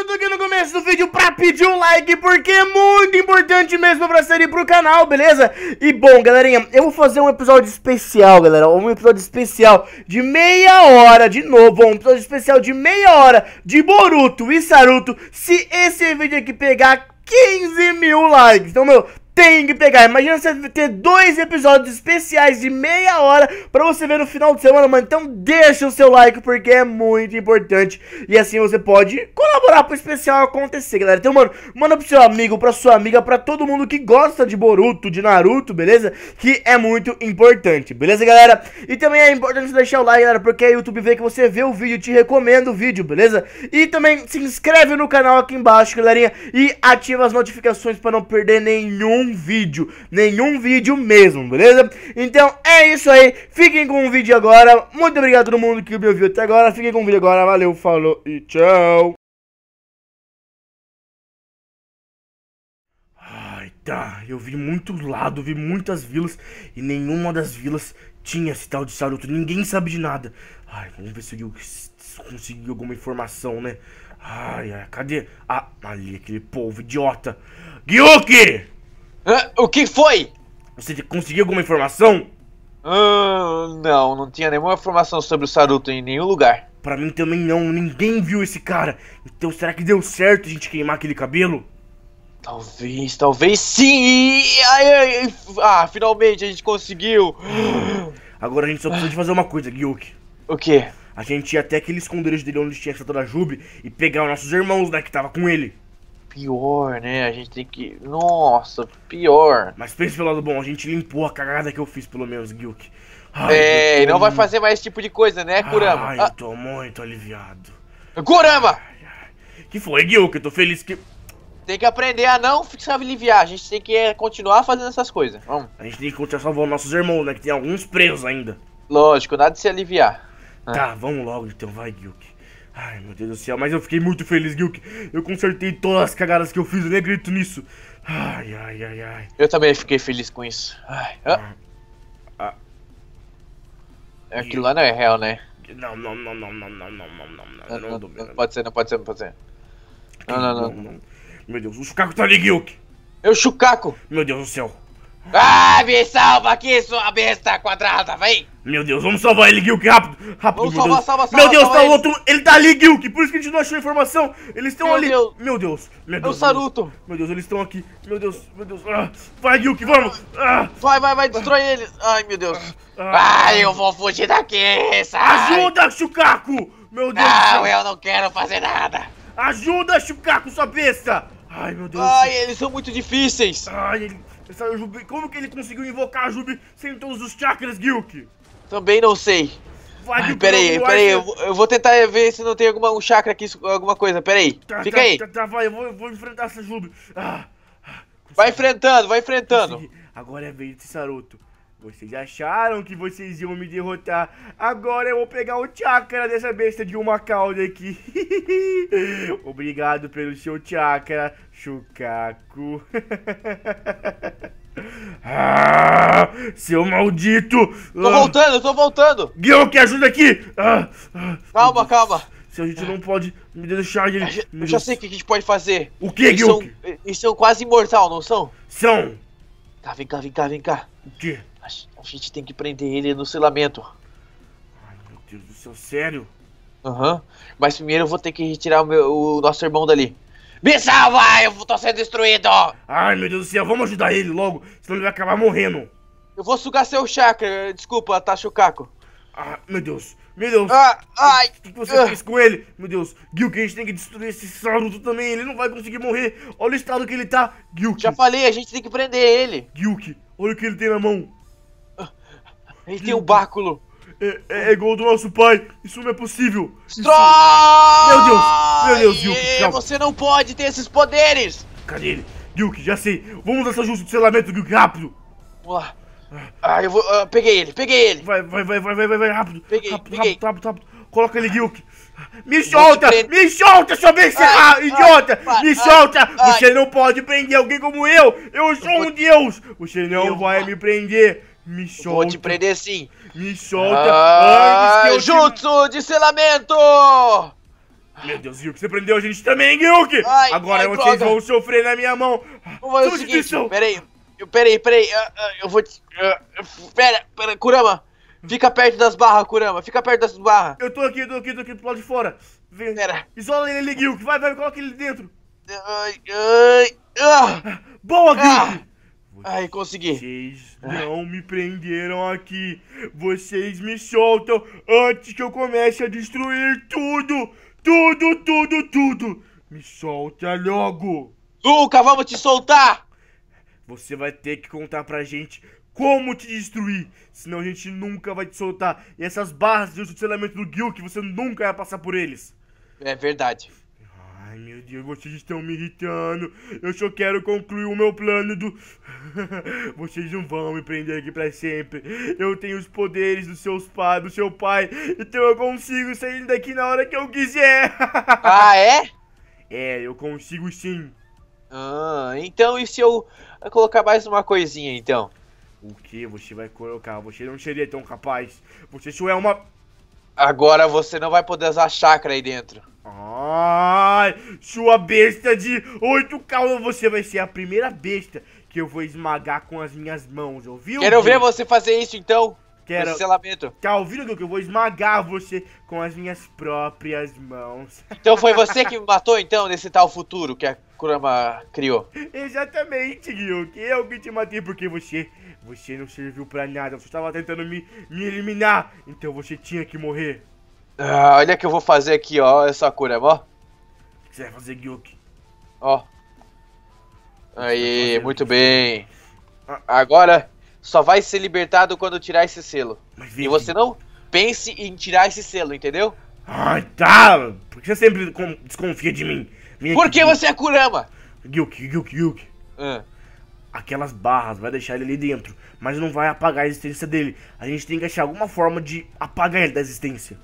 eu tô aqui no começo do vídeo pra pedir um like, porque é muito importante mesmo pra sair pro canal, beleza? E bom, galerinha, eu vou fazer um episódio especial, galera, um episódio especial de meia hora, de novo, um episódio especial de meia hora de Boruto e Saruto, se esse vídeo aqui pegar 15 mil likes. Então, meu, tem que pegar. Imagina você ter dois episódios especiais de meia hora para você ver no final de semana, mano. Então deixa o seu like porque é muito importante. E assim você pode colaborar pro especial acontecer, galera. Então, mano, manda pro seu amigo, pra sua amiga, pra todo mundo que gosta de Boruto, de Naruto, beleza? Que é muito importante, beleza, galera? E também é importante deixar o like, galera, porque aí o YouTube vê que você vê o vídeo, te recomenda o vídeo, beleza? E também se inscreve no canal aqui embaixo, galerinha, e ativa as notificações para não perder nenhum nenhum vídeo. Nenhum vídeo mesmo, beleza? Então é isso aí. Fiquem com o vídeo agora. Muito obrigado a todo mundo que me ouviu até agora. Fiquem com o vídeo agora. Valeu, falou e tchau. Ai, tá. Eu vi muito lado, vi muitas vilas e nenhuma das vilas tinha esse tal de Saruto. Ninguém sabe de nada. Ai, vamos ver se eu consegui alguma informação, né? Ai, ai, cadê? Ah, ali, aquele povo idiota. Gyuki! o que foi? Você conseguiu alguma informação? Ah, não, não tinha nenhuma informação sobre o Saruto em nenhum lugar. Pra mim também não, ninguém viu esse cara. Então será que deu certo a gente queimar aquele cabelo? Talvez, talvez sim! Ai, ai, ai. Ah, finalmente a gente conseguiu! Agora a gente só precisa de fazer uma coisa, Gyuki. O quê? A gente ia até aquele esconderijo dele onde tinha a estátua da Jube e pegar os nossos irmãos, né, que tava com ele pior, né? A gente tem que. Nossa, pior. Mas pense pelo lado bom, a gente limpou a cagada que eu fiz, pelo menos, Gilk. é, e não vai fazer mais esse tipo de coisa, né, Kurama? Ai, ah. eu tô muito aliviado. Kurama! Que foi, Gilk? Eu tô feliz que. Tem que aprender a não se aliviar. A gente tem que eh, continuar fazendo essas coisas. Vamos. A gente tem que continuar salvando nossos irmãos, né? Que tem alguns presos ainda. Lógico, nada de se aliviar. Tá, ah. vamos logo então, vai, Gilk. Ai, meu Deus do céu, mas eu fiquei muito feliz, Gilk. Eu consertei todas as cagadas que eu fiz, eu nem acredito nisso. Ai, ai, ai, ai. Eu também fiquei feliz com isso. Ai, ah. Ah. Aquilo lá não é real, né? Não, não, não, não, não, não, não, não, não, não, não, não, não. Pode ser, não pode ser, não pode ser. Não, não, não. não, não. Meu Deus, o Chucaco tá ali, Gilk. Eu, Chucaco! Meu Deus do céu. Ah, me salva aqui, sua besta quadrada, vem! Meu Deus, vamos salvar ele, Gilk, rápido! Rápido, vamos meu salvar, Deus. salva, salva, Meu Deus, tá salva tá ele. outro! Ele tá ali, Gilk, por isso que a gente não achou a informação! Eles estão ali! Deus. Meu Deus! Meu Deus! É o Saruto! Meu Deus, eles estão aqui! Meu Deus, meu Deus! Ah, vai, Gilk, vamos! Ah. Vai, vai, vai, destrói ah. eles! Ai, meu Deus! Ah. Ai, eu vou fugir daqui! Sai. Ajuda, Chucaco! Meu Deus! Não, eu não quero fazer nada! Ajuda, Chucaco, sua besta! Ai, meu Deus! Ai, eles são muito difíceis! Ai, ele... Essa Jubi, como que ele conseguiu invocar a Jubi sem todos os chakras, Gilk? Também não sei. Vai, Ai, peraí, peraí, eu, eu, vou tentar ver se não tem alguma, um chakra aqui, alguma coisa, peraí. Tá, Fica tá, aí. Tá, tá, vai, eu vou, vou enfrentar essa Jubi. Ah, ah, vai enfrentando, vai enfrentando. Consegui. Agora é vez de Saruto. Vocês acharam que vocês iam me derrotar. Agora eu vou pegar o chakra dessa besta de uma cauda aqui. Obrigado pelo seu chakra, Chucaco. ah, seu maldito! Tô ah. voltando, tô voltando! Gil, que ajuda aqui! Ah, calma, ah, calma! Se a gente não pode me deixar de. Eu já sei o que a gente pode fazer. O que, Gil? Eles, eles são quase imortal, não são? São! Tá, vem cá, vem cá, vem cá. O quê? A gente tem que prender ele no selamento. Ai, meu Deus do céu, sério? Aham. Uhum. Mas primeiro eu vou ter que retirar o, meu, o nosso irmão dali. Me salva! Eu tô sendo destruído! Ai, meu Deus do céu, vamos ajudar ele logo, senão ele vai acabar morrendo. Eu vou sugar seu chakra, desculpa, Tacho tá, Caco. Ah, meu Deus, meu Deus. Ah, ai. O que você ah. fez com ele? Meu Deus, Gilk, a gente tem que destruir esse Saruto também, ele não vai conseguir morrer. Olha o estado que ele tá, Gilk. Já falei, a gente tem que prender ele. Gilk, olha o que ele tem na mão. Ele tem o um báculo. É, é, é, gol do nosso pai. Isso não é possível. Strói! Meu Deus, meu Deus, Duke. Você não pode ter esses poderes. Cadê ele? Duke, já sei. Vamos nessa justa de selamento, Duke, rápido. Vamos lá. Ah, eu vou. Uh, peguei ele, peguei ele. Vai, vai, vai, vai, vai, vai, vai rápido. Peguei, rápido, peguei. rápido, rápido, rápido. Coloca ele, Duke. Me solta! Me solta, seu bem, ah, idiota! Ai, me solta! Ai, você ai. não pode prender alguém como eu! Eu sou um deus! Você não eu, vai me prender! Me solta. Vou te prender sim. Me solta. Ah, antes jutsu te... de selamento! Meu Deus, Yuki, você prendeu a gente também, Yuki! Ai, Agora ai, vocês droga. vão sofrer na minha mão. Vou fazer o seguinte, peraí. Peraí, peraí. Eu vou te... Pera, pera, Kurama. Fica perto das barras, Kurama. Fica perto das barras. Eu tô aqui, eu tô aqui, eu tô aqui do lado de fora. Vem. Pera. Isola ele, Yuki. Vai, vai, coloca ele dentro. Ai, ai. Ah. Boa, Yuki! Ah. Aí consegui. Vocês não me prenderam aqui. Vocês me soltam antes que eu comece a destruir tudo. Tudo, tudo, tudo. Me solta logo. Nunca vamos te soltar. Você vai ter que contar pra gente como te destruir. Senão a gente nunca vai te soltar. E essas barras de funcionamento do Gil que você nunca vai passar por eles. É verdade. Ai meu Deus, vocês estão me irritando. Eu só quero concluir o meu plano do. vocês não vão me prender aqui pra sempre. Eu tenho os poderes dos seus pais, do seu pai. Então eu consigo sair daqui na hora que eu quiser. ah, é? É, eu consigo sim. Ah, então e se eu colocar mais uma coisinha então? O que você vai colocar? Você não seria tão capaz. Você só é uma. Agora você não vai poder usar chakra aí dentro. Ai, sua besta de 8K, você vai ser a primeira besta que eu vou esmagar com as minhas mãos, ouviu? Quero ver você fazer isso então. Quero. Cancelamento. Tá ouvindo, que Eu vou esmagar você com as minhas próprias mãos. Então foi você que me matou, então, nesse tal futuro que a Kurama criou? Exatamente, Que Eu que te matei porque você. Você não serviu pra nada. Você estava tentando me, me eliminar. Então você tinha que morrer. Ah, olha que eu vou fazer aqui, ó, essa cura, ó. O que você vai fazer, Gyuki? Ó. Aí, muito bem. Ah. Agora, só vai ser libertado quando tirar esse selo. Mas, e você não pense em tirar esse selo, entendeu? Ai, tá. Por que você sempre desconfia de mim? Minha Por que você é Kurama? Gyuki, Gyuki, Gyuki. Ah. Aquelas barras, vai deixar ele ali dentro. Mas não vai apagar a existência dele. A gente tem que achar alguma forma de apagar ele da existência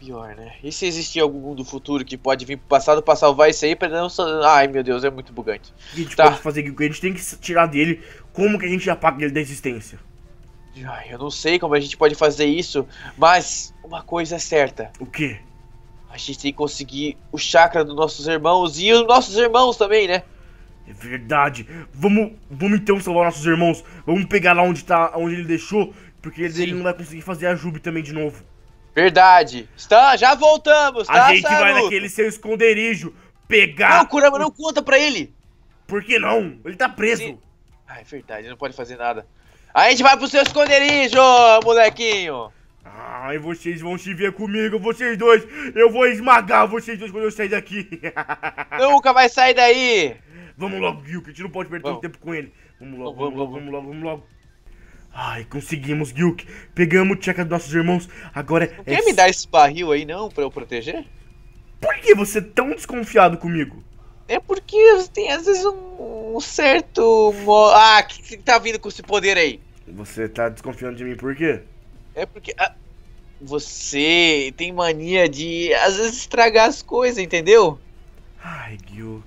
pior, né? E se existir algum do futuro que pode vir pro passado pra salvar isso aí pra não. Ai meu Deus, é muito bugante. A gente tá. pode fazer que a gente tem que tirar dele. Como que a gente apaga ele da existência? Ai, eu não sei como a gente pode fazer isso, mas uma coisa é certa. O quê? A gente tem que conseguir o chakra dos nossos irmãos e os nossos irmãos também, né? É verdade. Vamos, vamos então salvar nossos irmãos. Vamos pegar lá onde tá, onde ele deixou, porque ele, ele não vai conseguir fazer a Jube também de novo. Verdade. Está, já voltamos, tá, A gente Saru? vai naquele seu esconderijo pegar... Não, Kurama, não conta pra ele. Por que não? Ele tá preso. Sim. Ah, é verdade, ele não pode fazer nada. A gente vai pro seu esconderijo, molequinho. Ai, vocês vão se ver comigo, vocês dois. Eu vou esmagar vocês dois quando eu sair daqui. Nunca vai sair daí. Vamos logo, Gil, que a gente não pode perder tanto tempo com ele. Vamos logo, vamos, vamos, vamos, vamos logo, vamos logo. Ai, conseguimos, Gilk. Pegamos o checa dos nossos irmãos. Agora não é. Quer me dar esse barril aí não para eu proteger? Por que você é tão desconfiado comigo? É porque tem às vezes um, um certo. Ah, que, que tá vindo com esse poder aí? Você tá desconfiando de mim por quê? É porque ah, você tem mania de às vezes estragar as coisas, entendeu? Ai, Gilk.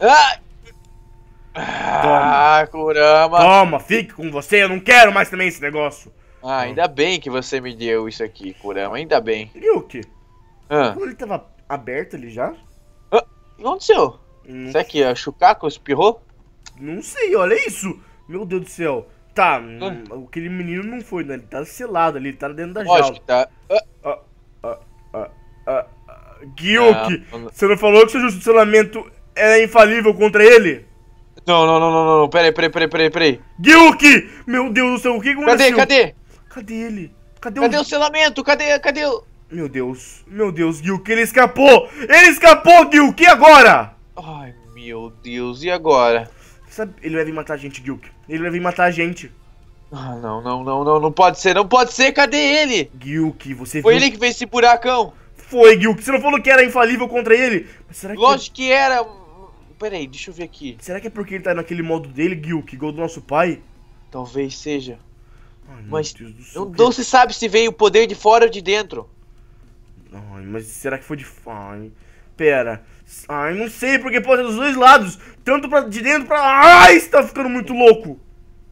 Ah! Ah, Kurama. Toma, fique com você, eu não quero mais também esse negócio. Ah, ainda bem que você me deu isso aqui, Kurama, ainda bem. Ryuki, Ah, ele tava aberto ali já? Ah, o que aconteceu? Não, Será que a Shukako espirrou? não sei, olha isso. Meu Deus do céu. Tá, hum, ah. aquele menino não foi, né? Ele tá selado ali, ele tá dentro da jaula. Lógico que tá. Ah, Ah, ah Gyuki, Não, não- você não falou que seu justiçamento é infalível contra ele? Não, não, não, não, não. Peraí, peraí, peraí, peraí, peraí. Gilk! Meu Deus do céu, o que aconteceu? Cadê, cadê? Cadê ele? Cadê, cadê o... selamento? Cadê, cadê o... Meu Deus, meu Deus, Gilk, ele escapou! Ele escapou, Gilk, e agora? Ai, meu Deus, e agora? Sabe, ele vai vir matar a gente, Gilk. Ele vai vir matar a gente. Ah, não, não, não, não, não pode ser, não pode ser, cadê ele? Gilk, você Foi viu... ele que fez esse buracão. Foi, Gilk, você não falou que era infalível contra ele? Mas será que... Lógico que era, peraí, deixa eu ver aqui. Será que é porque ele tá naquele modo dele, Gil, que igual do nosso pai? Talvez seja. Ai, mas não, não se sabe se veio o poder de fora ou de dentro. Ai, mas será que foi de fora? Pera. Ai, não sei, porque pode ser dos dois lados. Tanto pra, de dentro pra. Ai, você tá ficando muito louco!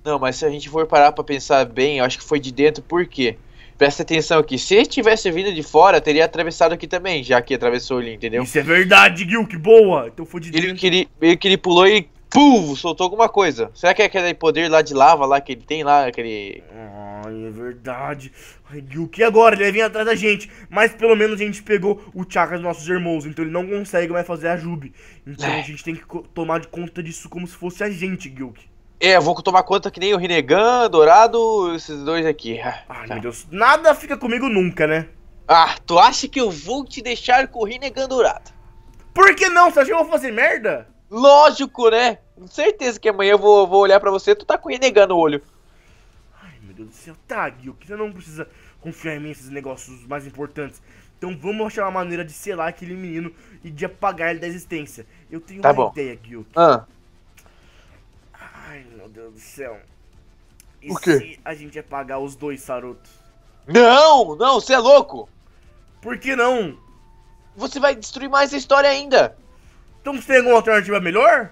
Não, mas se a gente for parar pra pensar bem, eu acho que foi de dentro, por quê? Presta atenção aqui. Se tivesse vindo de fora, teria atravessado aqui também, já que atravessou ali, entendeu? Isso é verdade, Gil, que boa! Então foi de ele, que ele Meio que ele pulou e. Pum! Soltou alguma coisa. Será que é aquele poder lá de lava lá que ele tem lá, aquele. Ai, é verdade. Ai, Gil, que agora? Ele vai vir atrás da gente. Mas pelo menos a gente pegou o chakra dos nossos irmãos, então ele não consegue mais fazer a Jube. Então é. a gente tem que tomar de conta disso como se fosse a gente, Gilk. É, vou tomar conta que nem o Renegando Dourado, esses dois aqui. Ah, Ai, tá. meu Deus. Nada fica comigo nunca, né? Ah, tu acha que eu vou te deixar com o Renegando Dourado? Por que não? Você acha que eu vou fazer merda? Lógico, né? Com certeza que amanhã eu vou, vou olhar pra você, tu tá com o Renegando no olho. Ai, meu Deus do céu. Tá, Gil, que você não precisa confiar em mim nesses negócios mais importantes. Então vamos achar uma maneira de selar aquele menino e de apagar ele da existência. Eu tenho tá uma bom. ideia, Gil. Ah. Ai, meu Deus do céu. E o quê? se a gente pagar os dois sarutos? Não, não, você é louco! Por que não? Você vai destruir mais a história ainda. Então você tem alguma alternativa melhor?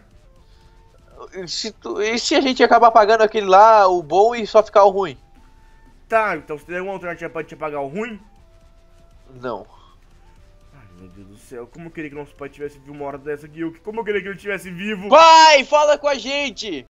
Se tu... E se a gente acabar pagando aquele lá, o bom, e só ficar o ruim? Tá, então você tem alguma alternativa pra te pagar o ruim? Não. Ai, meu Deus do céu, como eu queria que nosso pai tivesse vivo uma hora dessa, Gil? Como eu queria que ele tivesse vivo? Pai, fala com a gente!